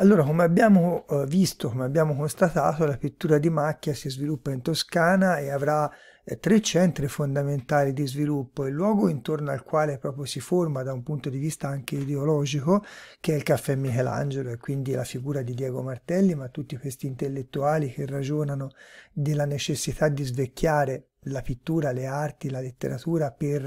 Allora, come abbiamo eh, visto, come abbiamo constatato, la pittura di macchia si sviluppa in Toscana e avrà eh, tre centri fondamentali di sviluppo, il luogo intorno al quale proprio si forma da un punto di vista anche ideologico, che è il caffè Michelangelo e quindi la figura di Diego Martelli, ma tutti questi intellettuali che ragionano della necessità di svecchiare la pittura, le arti, la letteratura per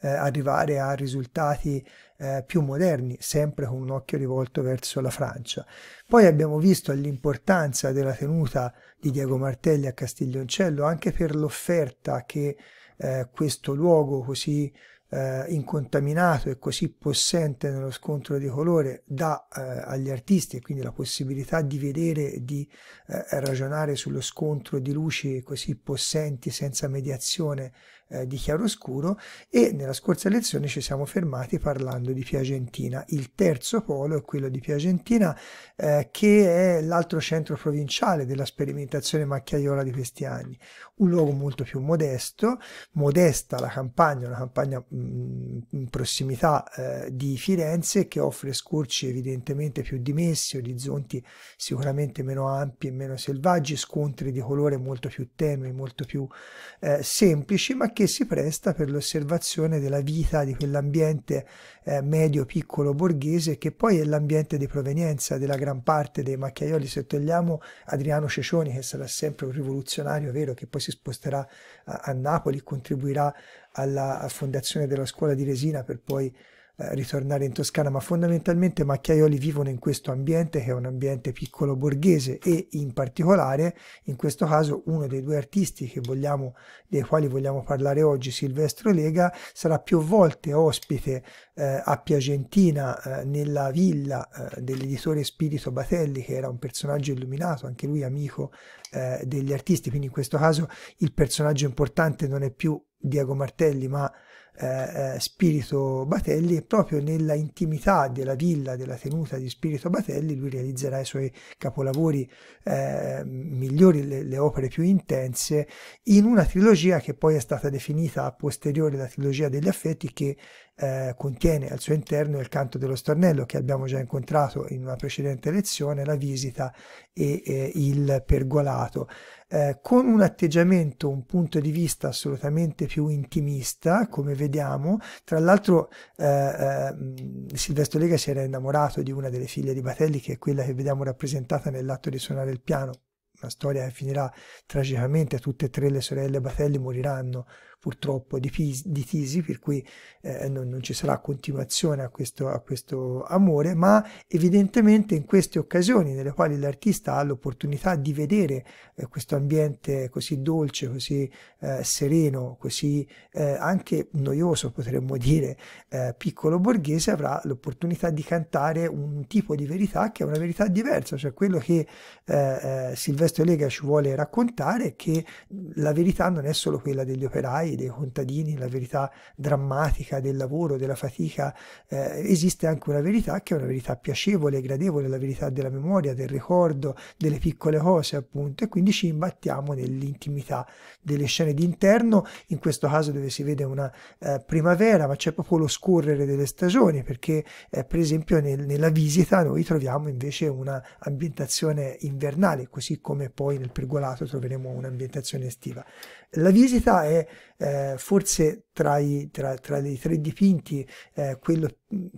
eh, arrivare a risultati eh, più moderni, sempre con un occhio rivolto verso la Francia. Poi abbiamo visto l'importanza della tenuta di Diego Martelli a Castiglioncello anche per l'offerta che eh, questo luogo così eh, incontaminato e così possente nello scontro di colore dà eh, agli artisti e quindi la possibilità di vedere e di eh, ragionare sullo scontro di luci così possenti senza mediazione eh, di chiaroscuro e nella scorsa lezione ci siamo fermati parlando di Piacentina. Il terzo polo è quello di Piacentina eh, che è l'altro centro provinciale della sperimentazione macchiaiola di questi anni, un luogo molto più modesto, modesta la campagna, una campagna mm, in prossimità eh, di Firenze che offre scorci evidentemente più dimessi, orizzonti sicuramente meno ampi e meno selvaggi, scontri di colore molto più tenui, molto più eh, semplici, ma che si presta per l'osservazione della vita di quell'ambiente eh, medio-piccolo borghese che poi è l'ambiente di provenienza della gran parte dei macchiaioli. Se togliamo Adriano Cecioni, che sarà sempre un rivoluzionario vero, che poi si sposterà a, a Napoli, contribuirà alla fondazione della scuola di Resina per poi eh, ritornare in Toscana, ma fondamentalmente macchiaioli vivono in questo ambiente che è un ambiente piccolo borghese e in particolare in questo caso uno dei due artisti vogliamo, dei quali vogliamo parlare oggi, Silvestro Lega, sarà più volte ospite eh, a Piacentina eh, nella villa eh, dell'editore Spirito Batelli che era un personaggio illuminato, anche lui amico eh, degli artisti, quindi in questo caso il personaggio importante non è più Diego Martelli ma eh, eh, Spirito Batelli e proprio nella intimità della villa, della tenuta di Spirito Batelli, lui realizzerà i suoi capolavori eh, migliori, le, le, opere più intense, in una trilogia che poi è stata definita a posteriori la trilogia degli affetti che eh, contiene al suo interno il canto dello stornello che abbiamo già incontrato in una precedente lezione, la visita e eh, il pergolato, eh, con un atteggiamento, un punto di vista assolutamente più intimista, come vediamo. Tra l'altro eh, eh, Silvestro Lega si era innamorato di una delle figlie di Batelli, che è quella che vediamo rappresentata nell'atto di suonare il piano una storia che finirà tragicamente, tutte e tre le sorelle Batelli moriranno purtroppo di, di tisi, per cui eh, non, non, ci sarà continuazione a questo, a questo amore, ma evidentemente in queste occasioni nelle quali l'artista ha l'opportunità di vedere eh, questo ambiente così dolce, così eh, sereno, così eh, anche noioso potremmo dire, eh, piccolo borghese, avrà l'opportunità di cantare un tipo di verità che è una verità diversa, cioè quello che eh, Silvestro Presto Lega ci vuole raccontare che la verità non è solo quella degli operai, dei contadini, la verità drammatica del lavoro, della fatica, eh, esiste anche una verità che è una verità piacevole, gradevole, la verità della memoria, del ricordo, delle piccole cose appunto e quindi ci imbattiamo nell'intimità delle scene d'interno, in questo caso dove si vede una eh, primavera ma c'è proprio lo scorrere delle stagioni perché eh, per esempio nel, nella visita noi troviamo invece una ambientazione invernale così come come poi nel pergolato troveremo un'ambientazione estiva. La visita è eh, forse tra i, tra, tra i, tre dipinti eh, quello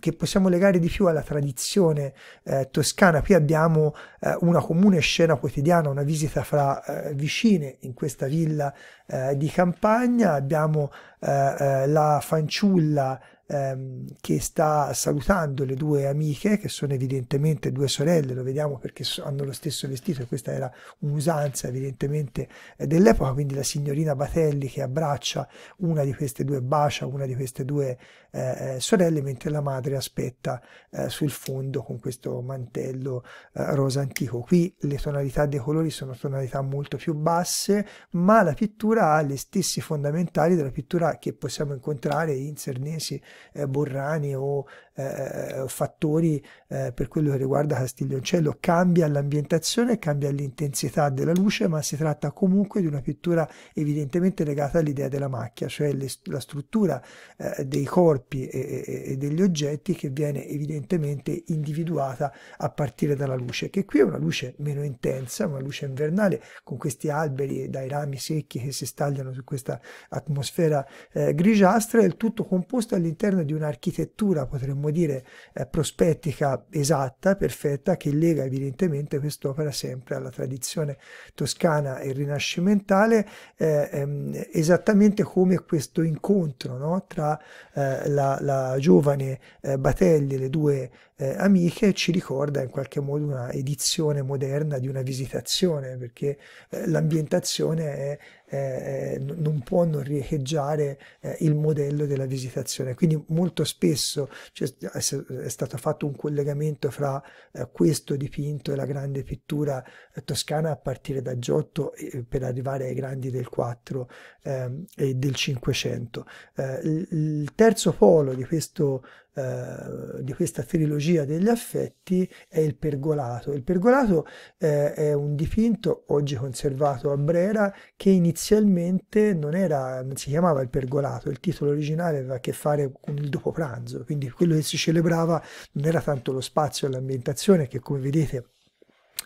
che possiamo legare di più alla tradizione eh, toscana. Qui abbiamo eh, una comune scena quotidiana, una visita fra eh, vicine in questa villa eh, di campagna, abbiamo la fanciulla ehm, che sta salutando le due amiche, che sono evidentemente due sorelle, lo vediamo perché hanno lo stesso vestito, e questa era un'usanza evidentemente eh, dell'epoca, quindi la signorina Batelli che abbraccia una di queste due, bacia una di queste due eh, eh sorelle, mentre la madre aspetta eh, sul fondo con questo mantello eh, rosa antico. Qui le tonalità dei colori sono tonalità molto più basse, ma la pittura ha gli stessi fondamentali della pittura che possiamo incontrare in Cernesi eh, Borrani o eh, eh, Fattori eh, per quello che riguarda Castiglioncello, cambia l'ambientazione, cambia l'intensità della luce, ma si tratta comunque di una pittura evidentemente legata all'idea della macchia, cioè le, la struttura eh, dei corpi e, e degli oggetti che viene evidentemente individuata a partire dalla luce, che qui è una luce meno intensa, una luce invernale con questi alberi dai rami secchi che si stagliano su questa atmosfera eh, grigiastra, il tutto composto all'interno all'interno di un'architettura, potremmo dire, eh, prospettica esatta, perfetta, che lega evidentemente quest'opera sempre alla tradizione toscana e rinascimentale, eh, ehm, esattamente come questo incontro no? tra eh, la, la, giovane eh, Batelli e le due eh, amiche ci ricorda in qualche modo una edizione moderna di una visitazione, perché eh, l'ambientazione è eh, eh non può non riecheggiare eh, il modello della visitazione. Quindi molto spesso cioè, è stato fatto un collegamento fra eh, questo dipinto e la grande pittura eh, toscana a partire da Giotto eh, per arrivare ai grandi del 4 ehm, e del 500. il terzo polo di questo eh, di questa trilogia degli affetti è il pergolato. Il pergolato eh, è un dipinto oggi conservato a Brera che inizialmente non, era, non si chiamava il pergolato, il titolo originale aveva a che fare con il dopo pranzo, quindi quello che si celebrava non era tanto lo spazio e l'ambientazione che come vedete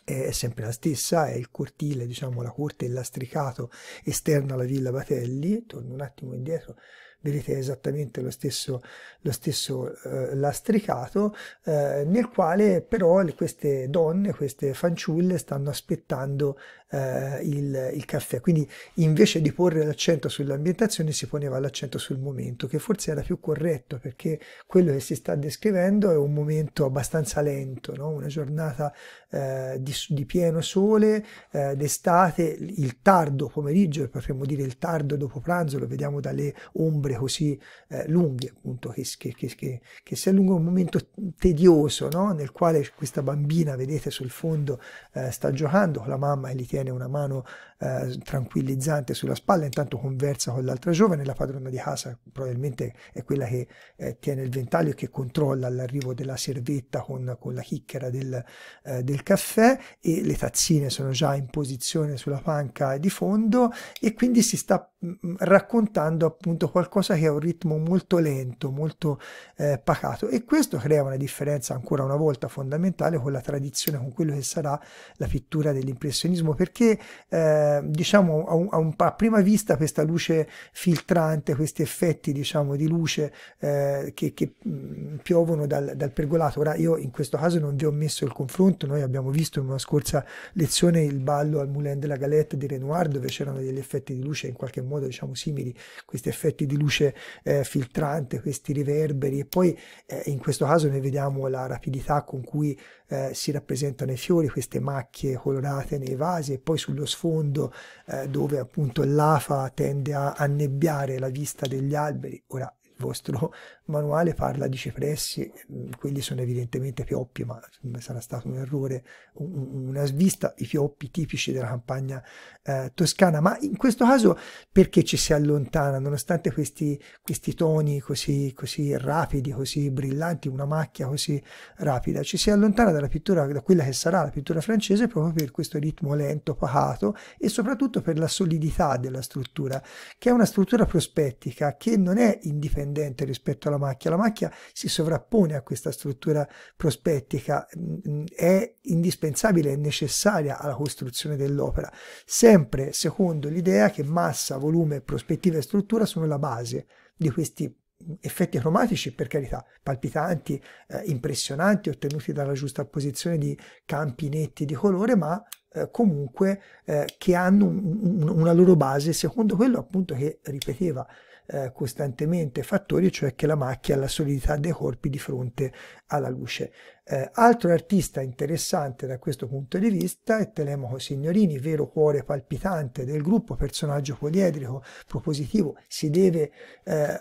è sempre la stessa, è il cortile, diciamo la corte, il lastricato esterno alla Villa Batelli, torno un attimo indietro, vedete esattamente lo stesso, lo stesso eh, lastricato, eh, nel quale però queste donne, queste fanciulle stanno aspettando eh, il, il, caffè. Quindi invece di porre l'accento sull'ambientazione si poneva l'accento sul momento, che forse era più corretto perché quello che si sta descrivendo è un momento abbastanza lento, no? una giornata eh, di, di, pieno sole, eh, d'estate, il tardo pomeriggio, potremmo dire il tardo dopo pranzo, lo vediamo dalle ombre così eh, lunghe appunto che, che, che, che si allunga un momento tedioso no? nel quale questa bambina, vedete sul fondo, eh, sta giocando con la mamma e li tiene viene una mano eh, tranquillizzante sulla spalla, intanto conversa con l'altra giovane, la padrona di casa probabilmente è quella che eh, tiene il ventaglio e che controlla l'arrivo della servetta con, con la chicchera del, eh, del, caffè e le tazzine sono già in posizione sulla panca di fondo e quindi si sta mm, raccontando appunto qualcosa che ha un ritmo molto lento, molto eh, pacato e questo crea una differenza ancora una volta fondamentale con la tradizione, con quello che sarà la pittura dell'impressionismo perché eh, diciamo a, un, a, un, a, prima vista questa luce filtrante, questi effetti diciamo di luce eh, che, che mm, piovono dal, dal, pergolato, ora io in questo caso non vi ho messo il confronto, noi abbiamo visto in una scorsa lezione il ballo al Moulin de la Galette di Renoir dove c'erano degli effetti di luce in qualche modo diciamo simili, questi effetti di luce eh, filtrante, questi riverberi e poi eh, in questo caso noi vediamo la rapidità con cui eh, si rappresentano i fiori, queste macchie colorate nei vasi e poi sullo sfondo eh, dove appunto l'afa tende a annebbiare la vista degli alberi, ora il vostro manuale parla di cipressi, mm, quelli sono evidentemente pioppi, ma mm, sarà stato un errore, una svista, i pioppi tipici della campagna eh, toscana, ma in questo caso perché ci si allontana, nonostante questi, questi toni così, così, rapidi, così brillanti, una macchia così rapida, ci si allontana dalla pittura, da quella che sarà la pittura francese, proprio per questo ritmo lento, pacato e soprattutto per la solidità della struttura, che è una struttura prospettica che non è indipendente rispetto alla la macchia, la macchia si sovrappone a questa struttura prospettica, mm, mm, è indispensabile, è necessaria alla costruzione dell'opera, sempre secondo l'idea che massa, volume, prospettiva e struttura sono la base di questi mm, effetti cromatici, per carità, palpitanti, eh, impressionanti, ottenuti dalla giusta posizione di campi netti di colore, ma eh, comunque eh, che hanno un, un, una loro base secondo quello appunto che ripeteva eh, costantemente fattori, cioè che la macchia ha la solidità dei corpi di fronte alla luce. Eh, altro artista interessante da questo punto di vista è Telemaco Signorini, vero cuore palpitante del gruppo, personaggio poliedrico, propositivo. Si deve eh, a,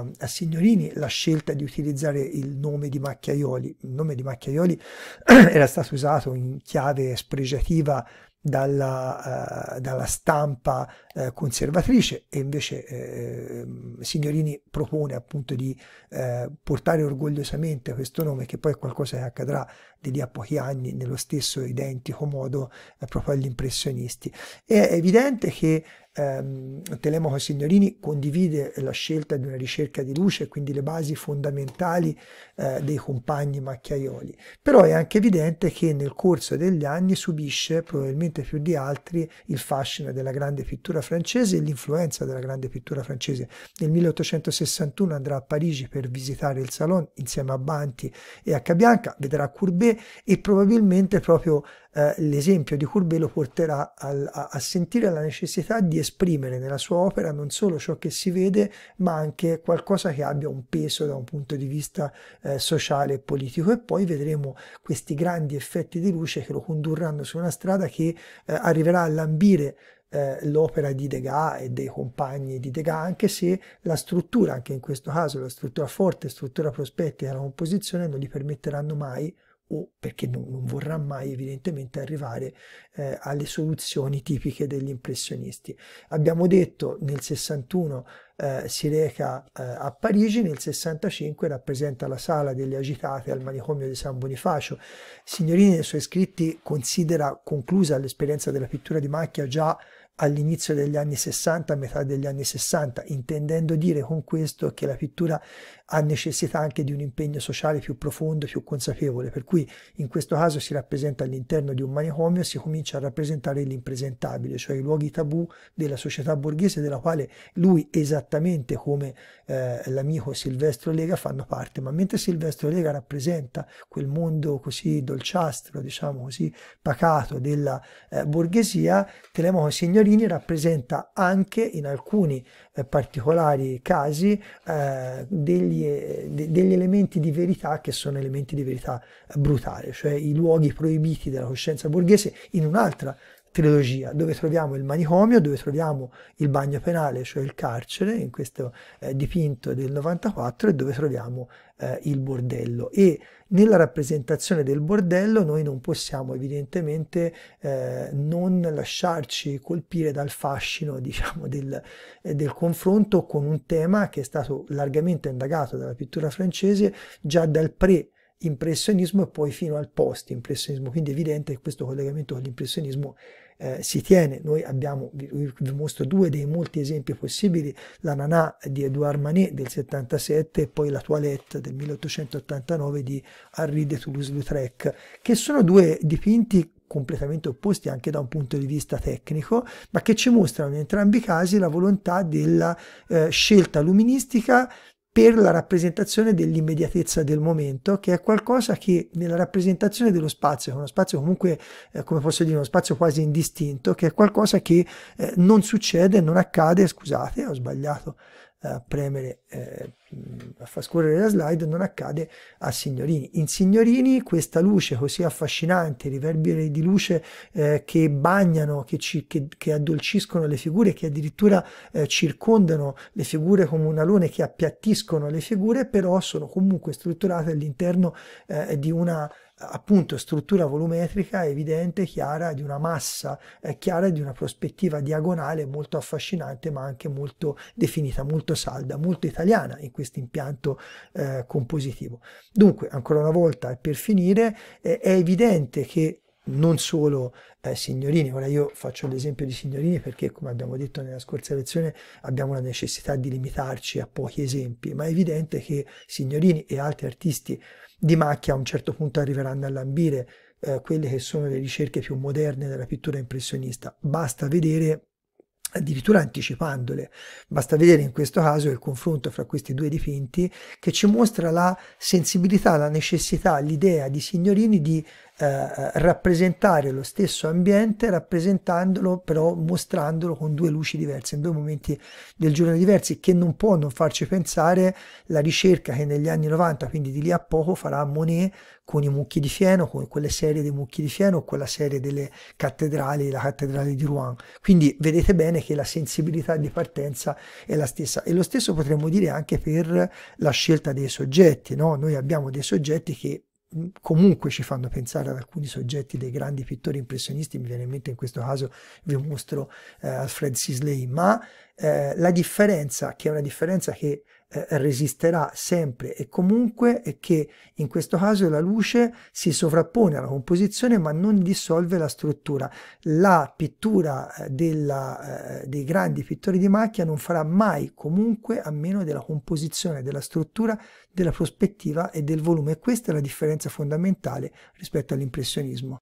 a, a, Signorini la scelta di utilizzare il nome di Macchiaioli. Il nome di Macchiaioli era stato usato in chiave spregiativa dalla, uh, dalla stampa uh, conservatrice e invece uh, Signorini propone appunto di portare orgogliosamente questo nome che poi è qualcosa che accadrà di lì a pochi anni nello stesso identico modo eh, proprio agli impressionisti. è evidente che ehm, Telemaco Signorini condivide la scelta di una ricerca di luce, quindi le basi fondamentali eh, dei compagni macchiaioli, però è anche evidente che nel corso degli anni subisce probabilmente più di altri il fascino della grande pittura francese e l'influenza della grande pittura francese. Nel 1861 andrà a Parigi per visitare il Salon insieme a Banti e a Cabianca, vedrà Courbet, cioè, e probabilmente proprio eh, l'esempio di Courbet lo porterà al, a, a, sentire la necessità di esprimere nella sua opera non solo ciò che si vede ma anche qualcosa che abbia un peso da un punto di vista eh, sociale e politico e poi vedremo questi grandi effetti di luce che lo condurranno su una strada che eh, arriverà a lambire eh, l'opera di Degas e dei compagni di Degas, anche se la struttura, anche in questo caso la struttura forte, la struttura prospettica e la composizione non gli permetteranno mai o perché non, non vorrà mai evidentemente arrivare eh, alle soluzioni tipiche degli impressionisti. Abbiamo detto nel 61 eh, si reca eh, a Parigi, nel 65 rappresenta la sala delle agitate al manicomio di San Bonifacio. Signorini nei suoi scritti considera conclusa l'esperienza della pittura di macchia già all'inizio degli anni 60, a metà degli anni 60, intendendo dire con questo che la pittura ha necessità anche di un impegno sociale più profondo, più consapevole, per cui in questo caso si rappresenta all'interno di un manicomio, e si comincia a rappresentare l'impresentabile, cioè i luoghi tabù della società borghese della quale lui esattamente come eh, l'amico Silvestro Lega fanno parte, ma mentre Silvestro Lega rappresenta quel mondo così dolciastro, diciamo così pacato della eh, borghesia, Telemaco Signor Signorini rappresenta anche in alcuni eh, particolari casi eh, degli, eh, de, degli, elementi di verità che sono elementi di verità brutale, cioè i luoghi proibiti della coscienza borghese in un'altra trilogia, dove troviamo il manicomio, dove troviamo il bagno penale, cioè il carcere, in questo eh, dipinto del 94, e dove troviamo eh, il bordello. E nella rappresentazione del bordello noi non possiamo evidentemente eh, non lasciarci colpire dal fascino diciamo, del, eh, del confronto con un tema che è stato largamente indagato dalla pittura francese già dal pre impressionismo e poi fino al post impressionismo, quindi è evidente che questo collegamento con l'impressionismo eh, si tiene. Noi abbiamo, vi, vi, mostro due dei molti esempi possibili, la Nanà di Edouard Manet del 77 e poi la Toilette del 1889 di Henri de Toulouse-Lautrec, che sono due dipinti completamente opposti anche da un punto di vista tecnico, ma che ci mostrano in entrambi i casi la volontà della eh, scelta luministica per la rappresentazione dell'immediatezza del momento, che è qualcosa che nella rappresentazione dello spazio, uno spazio comunque, eh, come posso dire, uno spazio quasi indistinto, che è qualcosa che eh, non succede, non accade, scusate, ho sbagliato eh, a premere eh, Mm, a far scorrere la slide non accade a Signorini. In Signorini questa luce così affascinante, riverberi di luce eh, che bagnano, che, ci, che, che, addolciscono le figure, che addirittura eh, circondano le figure come un alone, che appiattiscono le figure, però sono comunque strutturate all'interno eh, di una appunto struttura volumetrica evidente, chiara, di una massa eh, chiara, di una prospettiva diagonale molto affascinante ma anche molto definita, molto salda, molto italiana in questo impianto eh, compositivo. Dunque, ancora una volta e per finire, eh, è evidente che non solo eh, signorini, ora io faccio l'esempio di signorini perché come abbiamo detto nella scorsa lezione abbiamo la necessità di limitarci a pochi esempi, ma è evidente che signorini e altri artisti di macchia a un certo punto arriveranno a lambire eh, quelle che sono le ricerche più moderne della pittura impressionista, basta vedere addirittura anticipandole. Basta vedere in questo caso il confronto fra questi due dipinti che ci mostra la sensibilità, la necessità, l'idea di Signorini di eh, eh, rappresentare lo stesso ambiente rappresentandolo però mostrandolo con due luci diverse in due momenti del giorno diversi che non può non farci pensare la ricerca che negli anni 90 quindi di lì a poco farà Monet con i mucchi di fieno con quelle serie dei mucchi di fieno o quella serie delle cattedrali la cattedrale di Rouen quindi vedete bene che la sensibilità di partenza è la stessa e lo stesso potremmo dire anche per la scelta dei soggetti no? noi abbiamo dei soggetti che comunque ci fanno pensare ad alcuni soggetti dei grandi pittori impressionisti, mi viene in mente in questo caso vi mostro eh, Alfred Sisley, ma eh, la differenza, che è una differenza che eh, resisterà sempre e comunque e che in questo caso la luce si sovrappone alla composizione ma non dissolve la struttura. La pittura eh, della, eh, dei grandi pittori di macchia non farà mai comunque a meno della composizione, della struttura, della prospettiva e del volume. E questa è la differenza fondamentale rispetto all'impressionismo.